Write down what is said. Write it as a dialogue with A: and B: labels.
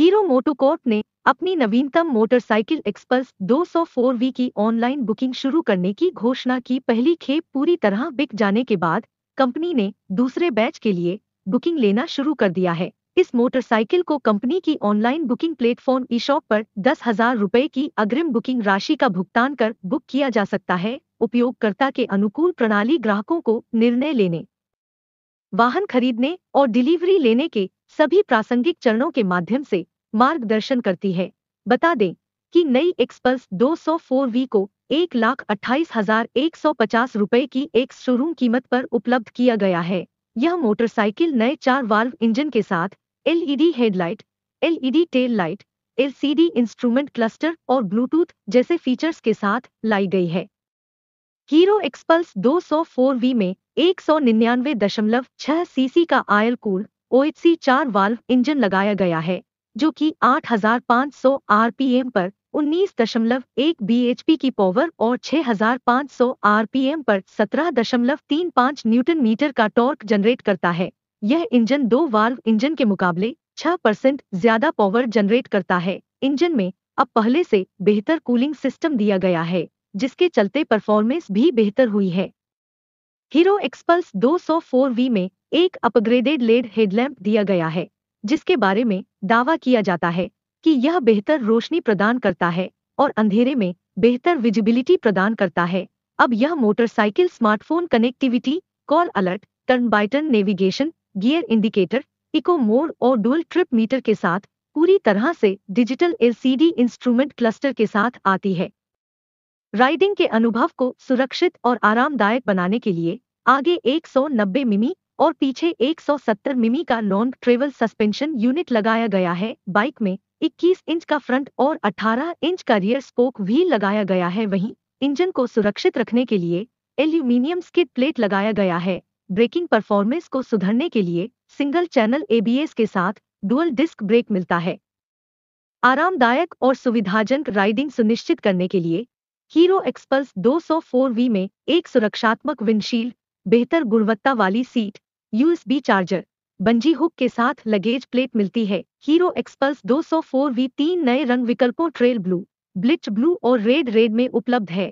A: hero MotoCorp ने अपनी नवीनतम मोटरसाइकिल एक्सपल्स 204 वी की ऑनलाइन बुकिंग शुरू करने की घोषणा की पहली खेप पूरी तरह बिक जाने के बाद कंपनी ने दूसरे बैच के लिए बुकिंग लेना शुरू कर दिया है इस मोटरसाइकिल को कंपनी की online booking platform e shop पर दस हजार रूपए की अग्रिम बुकिंग राशि का भुगतान कर बुक किया जा सकता है उपयोगकर्ता के अनुकूल प्रणाली ग्राहकों को निर्णय लेने वाहन खरीदने और डिलीवरी लेने के सभी प्रासंगिक चरणों के माध्यम से मार्गदर्शन करती है बता दें कि नई एक्सपल्स 204V वी को एक लाख अट्ठाईस हजार एक सौ पचास रूपए की एक शोरूम कीमत पर उपलब्ध किया गया है यह मोटरसाइकिल नए चार वाल्व इंजन के साथ LED headlight LED tail light LCD instrument cluster और ब्लूटूथ जैसे फीचर्स के साथ लाई गई है हीरो एक्सपल्स 204V वी में एक सौ निन्यानवे दशमलव छह सीसी का आयल कूल सी चार वाल्व इंजन लगाया गया है जो कि 8,500 आरपीएम पर 19.1 पी की पावर और 6,500 आरपीएम पर 17.35 न्यूटन मीटर का टॉर्क जनरेट करता है यह इंजन दो वाल्व इंजन के मुकाबले 6 परसेंट ज्यादा पावर जनरेट करता है इंजन में अब पहले से बेहतर कूलिंग सिस्टम दिया गया है जिसके चलते परफॉर्मेंस भी बेहतर हुई है हीरो एक्सपल्स 204V में एक अपग्रेडेड लेड हेडलैम्प दिया गया है जिसके बारे में दावा किया जाता है कि यह बेहतर रोशनी प्रदान करता है और अंधेरे में बेहतर विजिबिलिटी प्रदान करता है अब यह motorcycle smartphone connectivity call alert turn by turn navigation gear indicator eco mode और डुअल ट्रिप मीटर के साथ पूरी तरह से डिजिटल एलसीडी इंस्ट्रूमेंट क्लस्टर के साथ आती है राइडिंग के अनुभव को सुरक्षित और आरामदायक बनाने के लिए आगे 190 मिमी और पीछे 170 मिमी का लॉन्ग ट्रेवल सस्पेंशन यूनिट लगाया गया है बाइक में 21 इंच का फ्रंट और 18 इंच का रियर स्पोक व्हील लगाया गया है वहीं इंजन को सुरक्षित रखने के लिए एल्यूमिनियम स्किट प्लेट लगाया गया है ब्रेकिंग परफॉर्मेंस को सुधरने के लिए सिंगल चैनल एबीएस के साथ डुअल डिस्क ब्रेक मिलता है आरामदायक और सुविधाजनक राइडिंग सुनिश्चित करने के लिए हीरो एक्सपल्स 204V में एक सुरक्षात्मक विंडशील्ड बेहतर गुणवत्ता वाली seat USB charger bungee hook के साथ लगेज प्लेट मिलती है हीरो एक्सपल्स 204V तीन नए रंग विकल्पों ट्रेल ब्लू ब्लिच ब्लू और रेड रेड में उपलब्ध है